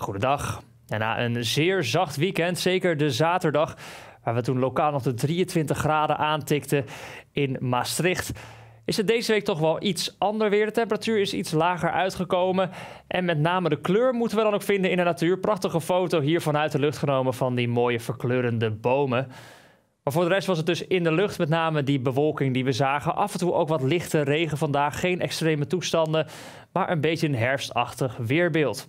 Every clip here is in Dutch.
Goedendag. En na een zeer zacht weekend, zeker de zaterdag, waar we toen lokaal nog de 23 graden aantikten in Maastricht, is het deze week toch wel iets ander weer. De temperatuur is iets lager uitgekomen. En met name de kleur moeten we dan ook vinden in de natuur. Prachtige foto hier vanuit de lucht genomen van die mooie verkleurende bomen. Maar voor de rest was het dus in de lucht, met name die bewolking die we zagen. Af en toe ook wat lichte regen vandaag. Geen extreme toestanden, maar een beetje een herfstachtig weerbeeld.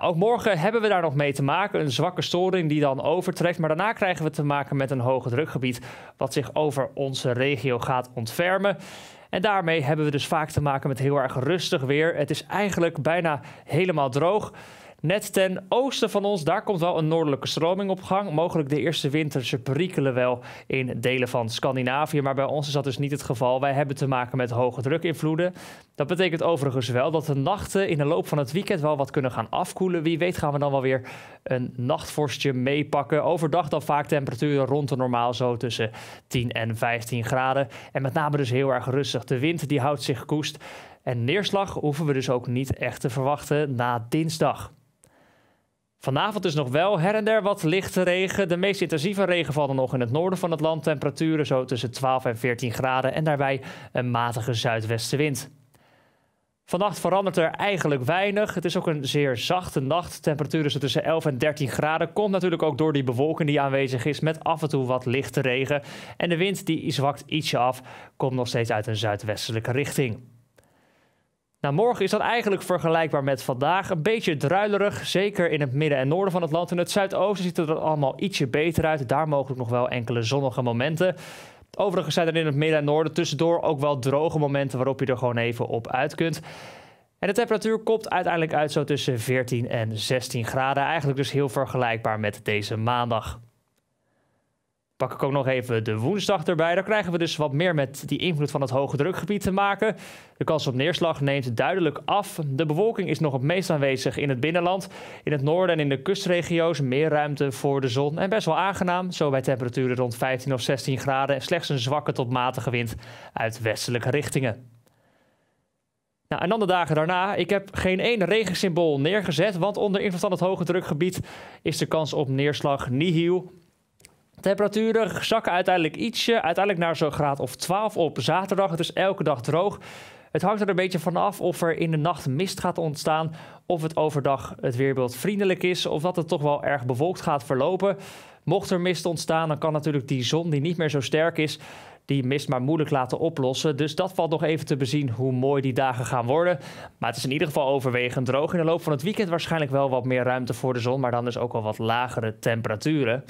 Nou, ook morgen hebben we daar nog mee te maken. Een zwakke storing die dan overtrekt. Maar daarna krijgen we te maken met een hoge drukgebied. Wat zich over onze regio gaat ontfermen. En daarmee hebben we dus vaak te maken met heel erg rustig weer. Het is eigenlijk bijna helemaal droog. Net ten oosten van ons, daar komt wel een noordelijke stroming op gang. Mogelijk de eerste winterse prikkelen wel in delen van Scandinavië. Maar bij ons is dat dus niet het geval. Wij hebben te maken met hoge drukinvloeden. Dat betekent overigens wel dat de nachten in de loop van het weekend wel wat kunnen gaan afkoelen. Wie weet gaan we dan wel weer een nachtvorstje meepakken. Overdag dan vaak temperaturen rond de normaal zo tussen 10 en 15 graden. En met name dus heel erg rustig. De wind die houdt zich koest. En neerslag hoeven we dus ook niet echt te verwachten na dinsdag. Vanavond is dus nog wel her en der wat lichte regen. De meest intensieve regen valt nog in het noorden van het land. Temperaturen zo tussen 12 en 14 graden en daarbij een matige zuidwestenwind. Vannacht verandert er eigenlijk weinig. Het is ook een zeer zachte nacht. Temperaturen zo tussen 11 en 13 graden. Komt natuurlijk ook door die bewolking die aanwezig is met af en toe wat lichte regen. En de wind die zwakt ietsje af, komt nog steeds uit een zuidwestelijke richting. Nou, morgen is dat eigenlijk vergelijkbaar met vandaag. Een beetje druilerig, zeker in het midden en noorden van het land. In het zuidoosten ziet het er allemaal ietsje beter uit. Daar mogelijk nog wel enkele zonnige momenten. Overigens zijn er in het midden en noorden tussendoor ook wel droge momenten waarop je er gewoon even op uit kunt. En de temperatuur komt uiteindelijk uit zo tussen 14 en 16 graden. Eigenlijk dus heel vergelijkbaar met deze maandag pak ik ook nog even de woensdag erbij. Dan krijgen we dus wat meer met die invloed van het hoge drukgebied te maken. De kans op neerslag neemt duidelijk af. De bewolking is nog het meest aanwezig in het binnenland. In het noorden en in de kustregio's meer ruimte voor de zon. En best wel aangenaam, zo bij temperaturen rond 15 of 16 graden. En slechts een zwakke tot matige wind uit westelijke richtingen. Nou, en dan de dagen daarna. Ik heb geen één regensymbool neergezet, want onder invloed van het hoge drukgebied is de kans op neerslag nihil. Temperaturen zakken uiteindelijk ietsje, uiteindelijk naar zo'n graad of 12 op zaterdag. Het is elke dag droog. Het hangt er een beetje vanaf of er in de nacht mist gaat ontstaan, of het overdag het weerbeeld vriendelijk is, of dat het toch wel erg bewolkt gaat verlopen. Mocht er mist ontstaan, dan kan natuurlijk die zon die niet meer zo sterk is, die mist maar moeilijk laten oplossen. Dus dat valt nog even te bezien hoe mooi die dagen gaan worden. Maar het is in ieder geval overwegend droog. In de loop van het weekend waarschijnlijk wel wat meer ruimte voor de zon, maar dan dus ook al wat lagere temperaturen.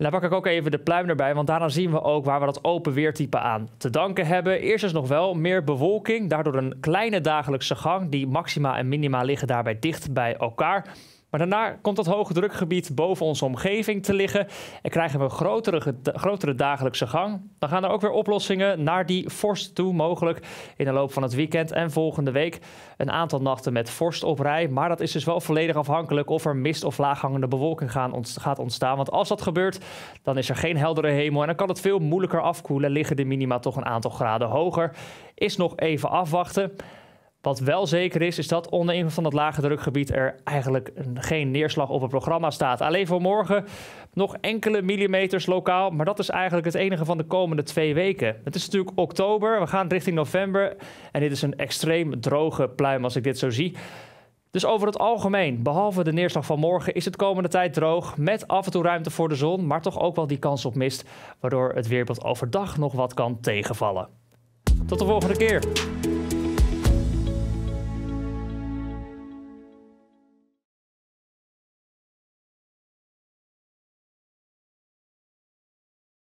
En daar pak ik ook even de pluim erbij, want daarna zien we ook waar we dat open weertype aan te danken hebben. Eerst is nog wel meer bewolking, daardoor een kleine dagelijkse gang. Die maxima en minima liggen daarbij dicht bij elkaar. Maar daarna komt dat hoge drukgebied boven onze omgeving te liggen en krijgen we grotere, grotere dagelijkse gang. Dan gaan er ook weer oplossingen naar die vorst toe, mogelijk in de loop van het weekend en volgende week. Een aantal nachten met vorst op rij, maar dat is dus wel volledig afhankelijk of er mist of laaghangende bewolking gaat ontstaan. Want als dat gebeurt, dan is er geen heldere hemel en dan kan het veel moeilijker afkoelen. Liggen de minima toch een aantal graden hoger? Is nog even afwachten. Wat wel zeker is, is dat onder invloed van dat lage drukgebied er eigenlijk geen neerslag op het programma staat. Alleen voor morgen nog enkele millimeters lokaal, maar dat is eigenlijk het enige van de komende twee weken. Het is natuurlijk oktober, we gaan richting november en dit is een extreem droge pluim als ik dit zo zie. Dus over het algemeen, behalve de neerslag van morgen, is het komende tijd droog. Met af en toe ruimte voor de zon, maar toch ook wel die kans op mist. Waardoor het weerbeeld overdag nog wat kan tegenvallen. Tot de volgende keer.